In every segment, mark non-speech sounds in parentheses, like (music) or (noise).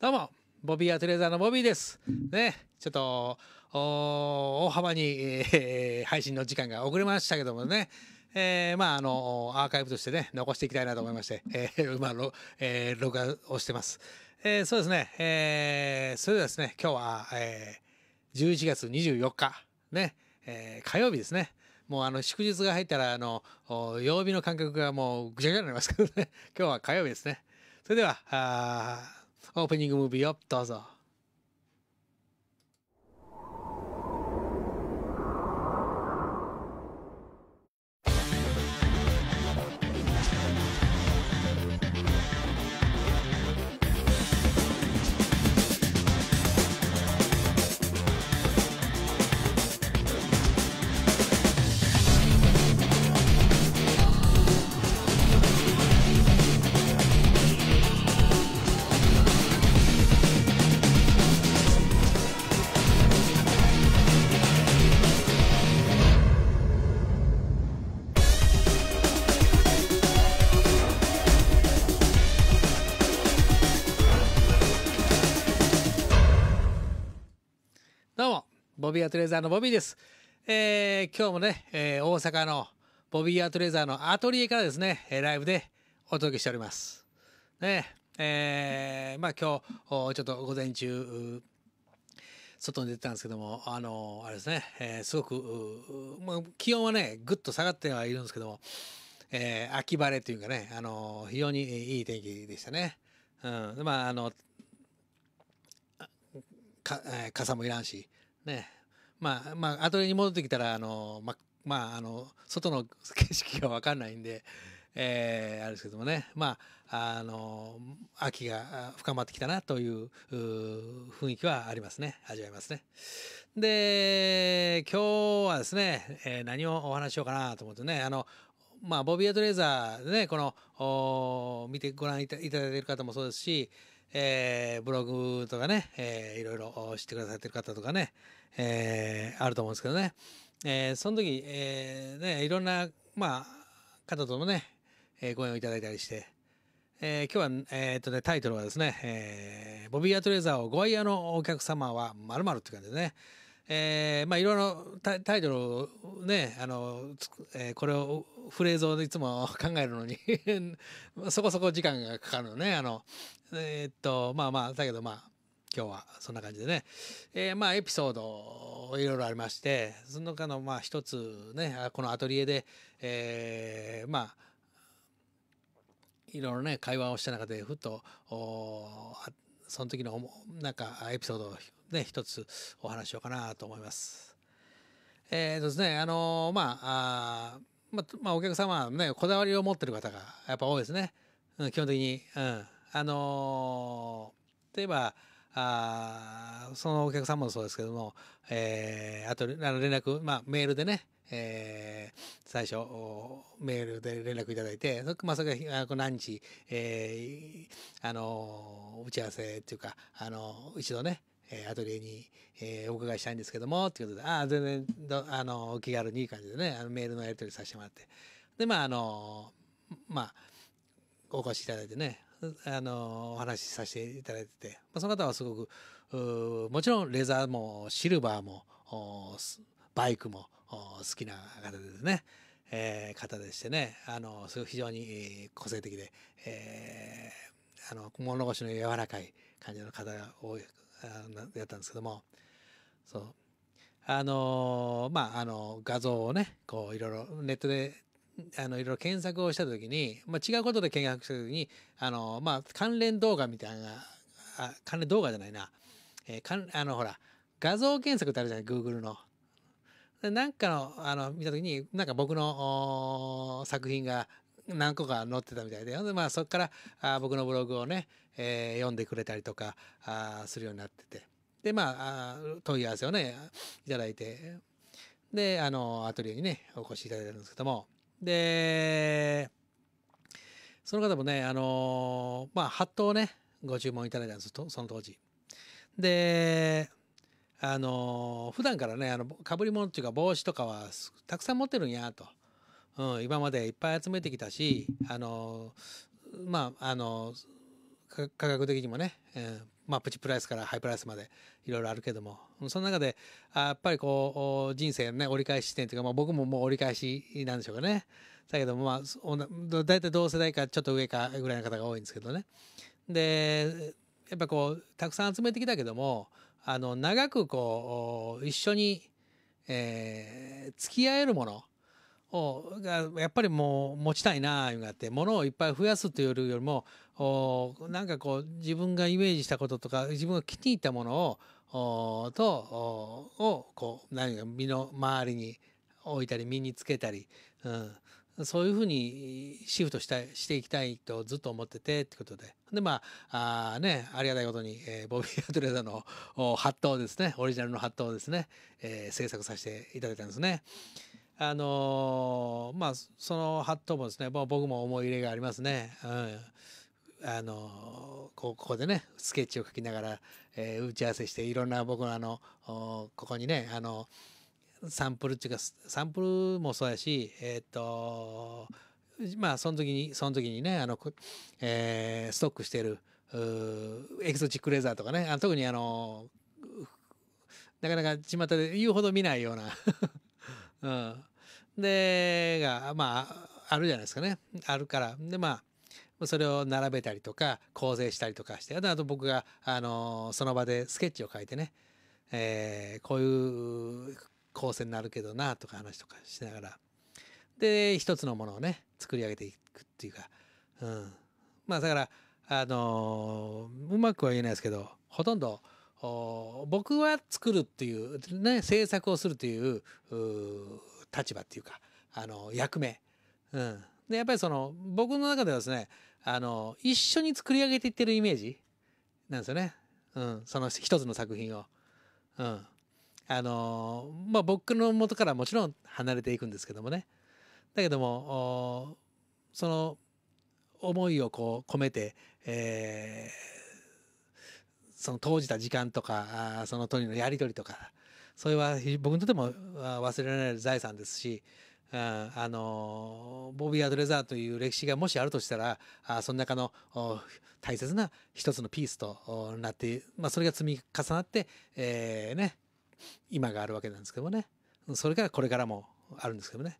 どうも、ボビーアトレーザーのボビーです。ね、ちょっと、大幅に、えー、配信の時間が遅れましたけどもね、えー、まあ、あの、アーカイブとしてね、残していきたいなと思いまして、えー、まあ、えー、録画をしてます。えー、そうですね、えー、それではですね、今日は、えー、11月24日、ね、えー、火曜日ですね。もうあの祝日が入ったらあの曜日の感覚がもうぐちゃぐちゃになりますけどね今日は火曜日ですねそれでは opening movie of Daza. ボビーアトレーザーのボビーです。えー、今日もね、えー、大阪のボビーアトレーザーのアトリエからですね、えライブでお届けしております。ねえー、まあ今日、ちょっと午前中、外に出てたんですけども、あのー、あれですね、えー、すごく、まあ、気温はね、ぐっと下がってはいるんですけども、えー、秋晴れというかね、あのー、非常にいい天気でしたね。うん、まあ、あの、か、えー、傘もいらんし、ね、まあまあ後に戻ってきたらあのままああの外の景色が分かんないんで、えー、あれですけどもねまああの秋が深まってきたなという雰囲気はありますね味わいますね。で今日はですね、えー、何をお話しようかなと思ってねあのまあ、ボビー・アトレーザーでね、この、見てご覧いただいている方もそうですし、えー、ブログとかね、えー、いろいろ知ってくださってる方とかね、えー、あると思うんですけどね、えー、その時、えー、ね、いろんな、まあ、方ともね、えー、ご縁をいただいたりして、えー、今日は、えー、っとね、タイトルはですね、えー、ボビーアトレーザーをご愛用のお客様は〇〇って感じでね、えー、まあいろいろタイトルをね、あの、えー、これをフレーズをいつも考えるのに (laughs) そこそこ時間がかかるのねあのえー、っとまあまあだけどまあ今日はそんな感じでね、えー、まあエピソードいろいろありましてその中のまあ一つねこのアトリエで、えー、まあいろいろね会話をした中でふとその時のなんかエピソードをね一つお話しようかなと思います。えー、ですねあのー、まああまあ、まあ、お客様はね、こだわりを持ってる方がやっぱ多いですね。うん、基本的に。うん。あのー、例えば、あそのお客様もそうですけども、えー、あと、あの連絡、まあ、メールでね、えー、最初、メールで連絡いただいて、まあ、それが何日、えー、あのー、打ち合わせっていうか、あのー、一度ね、えー、アトリエに、えー、お伺いしたいんですけどもということでああ全然あのお気軽にいい感じでねあのメールのやり取りさせてもらってでまああのまあお越しいただいてねあのお話しさせていただいてて、まあ、その方はすごくもちろんレザーもシルバーもバイクも好きな方ですね。えー、方でしてねあのすご非常に個性的で、えー、あの物腰の柔らかい感じの方が多いやったんですけどもそうあのまああの画像をねこういろいろネットであのいろいろ検索をした時に、まあ、違うことで検索した時にあの、まあ、関連動画みたいなあ関連動画じゃないな、えー、かんあのほら画像検索ってあるじゃない Google の。なんかの、あの、見た時に、なんか僕の作品が何個か載ってたみたいでで、まあ、そこからあ僕のブログをね、えー、読んでくれたりとかあするようになっててでまあ問い合わせをねいただいてであのアトリエにねお越しいただいたんですけどもでその方もねあのまあハットをねご注文いただいたんですその当時であの普段からねあのかぶり物っていうか帽子とかはたくさん持ってるんやと。うん、今までいっぱい集めてきたしあのまああの価格的にもね、えー、まあ、プチプライスからハイプライスまでいろいろあるけどもその中であやっぱりこう人生のね折り返し点というか、まあ、僕ももう折り返しなんでしょうかねだけどもまあ大体同世代かちょっと上かぐらいの方が多いんですけどねでやっぱこうたくさん集めてきたけどもあの長くこう一緒に、えー、付き合えるものをやっぱりもう持ちたいなあいうがあって物をいっぱい増やすというよりもおなんかこう自分がイメージしたこととか自分が気に入ったものをおとおをこう何か身の周りに置いたり身につけたり、うん、そういうふうにシフトしたしていきたいとずっと思っててってことででまああねありがたいことに、えー、ボビー・アトレーザのハットをですねオリジナルのハットをですね、えー、制作させていただいたんですね。あのまあそのハットもですね僕も思い入れがありますね。うんあのここでねスケッチを書きながら、えー、打ち合わせしていろんな僕のあのここにねあのサンプルっていうかサンプルもそうやしえー、っとまあその時にその時にねあの、えー、ストックしてるエキゾチックレザーとかねあ特にあのなかなか巷で言うほど見ないような (laughs) うん、でがまああるじゃないですかねあるからでまあそれを並べたりとか構成したりとかしてあと僕が、あのその場でスケッチを書いてね、えー、こういう構成になるけどなとか話とかしながらで一つのものをね作り上げていくっていうか、うん、まあだからあのうまくは言えないですけどほとんど僕は作るっていう、ね、制作をするという立場っていうかあの役目、うん、でやっぱりその僕の中ではですねあの一緒に作り上げていってるイメージなんですよね、うん、その一つの作品を。うんあのまあ、僕の元からもちろん離れていくんですけどもねだけどもその思いをこう込めて、えー、その投じた時間とかあそのとのやり取りとかそれは僕にとても忘れられない財産ですしああのボビー・アドレザーという歴史がもしあるとしたらあその中の大切な一つのピースとなって、まあ、それが積み重なって、えーね、今があるわけなんですけどもねそれからこれからもあるんですけどね、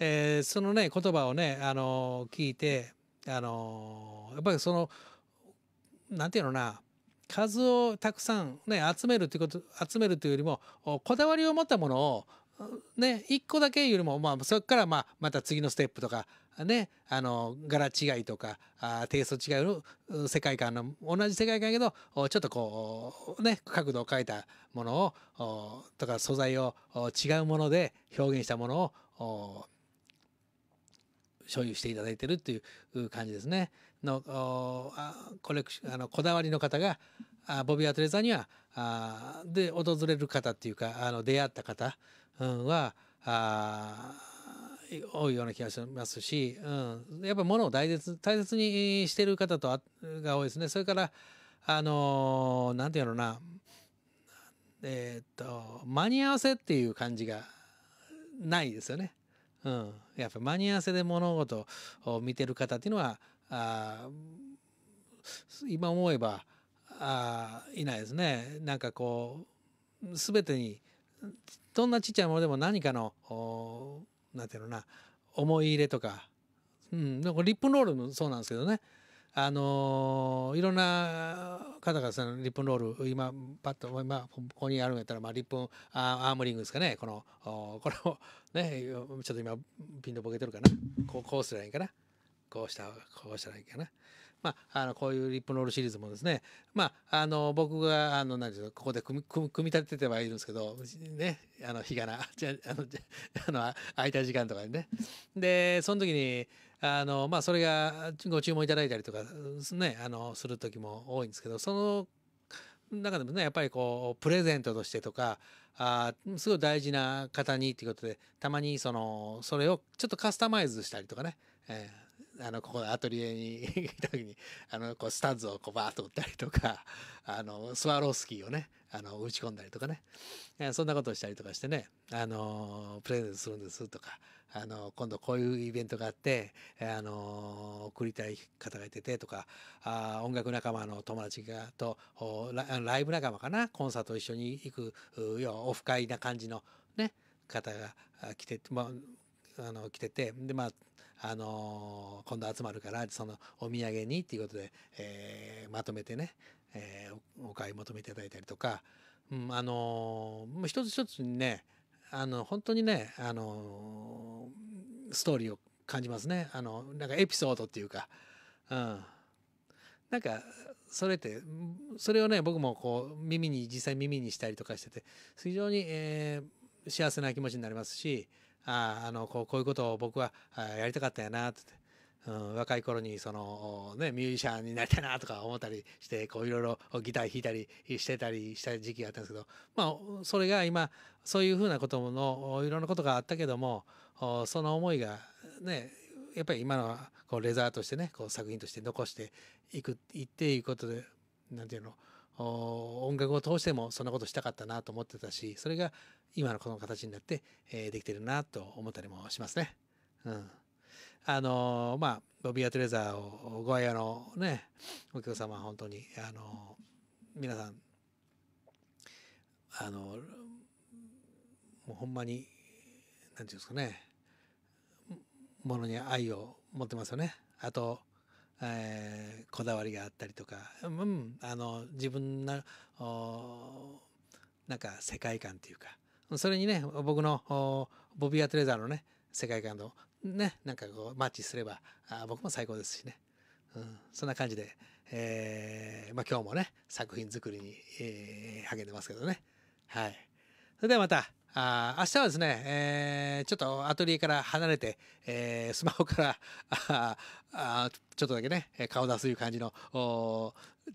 えー、そのね言葉をね、あの聞いて、あのやっぱりそのなんていうのな数をたくさん、ね、集めるということ集めるというよりもこだわりを持ったものをね、1個だけよりも、まあ、そこから、まあ、また次のステップとか、ね、あの柄違いとかあテイスト違いの世界観の同じ世界観やけどちょっとこう、ね、角度を変えたものをとか素材を違うもので表現したものを所有していただいてるっていう感じですねのコレクシあのこだわりの方があボビー・アトレザーにはあで訪れる方っていうかあの出会った方、うん、はあ多いような気がしますし、うん、やっぱり物を大切大切にしてる方とあが多いですねそれからあのー、なんていうのなえー、っと間に合わせっていう感じがないですよね。うん、やっぱ間に合わせで物事を見てる方っていうのはあ今思えばあいないですね。なんかこう全てにどんなちっちゃいものでも何かの何て言うのな思い入れとか、うん、なんかリップロールもそうなんですけどねあのいろんな方がそのリップンロール今パッと今ここにあるんやったら、まあ、リップンアームリングですかねこのこれをねちょっと今ピンとボケてるかなこうこうすりゃいいかなこうしたこうしたらいいかな。まあ、あのこういうリップロールシリーズもですね、まあ、あの僕があの何でょうここで組み組み立ててはいるんですけど、ね、あの日がなじゃあのあの空いた時間とかにねでその時にあの、まあ、それがご注文いただいたりとか、ね、あの、する時も多いんですけど、その中でもねやっぱりこうプレゼントとしてとかあすごい大事な方にっていうことでたまにそのそれをちょっとカスタマイズしたりとかね、えあの、ここアトリエに行った時に、(laughs) あの、こう、スタンズをこう、バーッと打ったりとか、(laughs) あの、スワロースキーをね、あの、打ち込んだりとかね、えそんなことをしたりとかしてね、あの、プレゼントするんですとか、あの、今度こういうイベントがあって、あの、送りたい方がいててとか、あ音楽仲間の友達がとラ、イブ仲間かな、コンサート一緒に行く、要はオフ会な感じのね、方が来て、まあ、あの来ててでまああのー、今度集まるからそのお土産にっていうことで、えー、まとめてね、えー、お買い求めていただいたりとか、うん、あのー、一つ一つにねあの本当にね、あのストーリーを感じますねあのなんかエピソードっていうか、うん、なんかそれってそれをね僕もこう耳に実際耳にしたりとかしてて非常に、えー、幸せな気持ちになりますし、ああのこうこういうことを僕はやりたかったんやなって。うん、若い頃にその、ね、ミュージシャンになりたいなとか思ったりしてこういろいろギター弾いたりしてたりした時期があったんですけど、まあ、それが今そういうふうなことのいろんなことがあったけどもその思いが、ね、やっぱり今のこうレザーとしてねこう作品として残していくいっていうことで何て言うの音楽を通してもそんなことしたかったなと思ってたしそれが今のこの形になって、えー、できてるなと思ったりもしますね。うん、あのー、まあボビー・ア・トレザーをご愛用のねお客様本当にあのー、皆さんあのー、もうほんまに何て言うんですかねものに愛を持ってますよね。あとえー、こだわりがあったりとか、うん、あの自分のなんか世界観っていうかそれにね僕のボビー・アトレザーのね世界観とねなんかこうマッチすればあ僕も最高ですしね、うん、そんな感じで、えーまあ、今日もね作品作りに、えー、励んでますけどねはいそれではまたあ明日はですね、えー、ちょっとアトリエから離れて、えー、スマホからああちょっとだけね顔出すいう感じの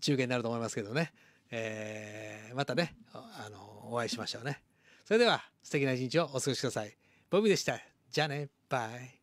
中継になると思いますけどね、えー、またねあのお会いしましょうねそれでは素敵な一日をお過ごしくださいボビーでしたじゃあねバイ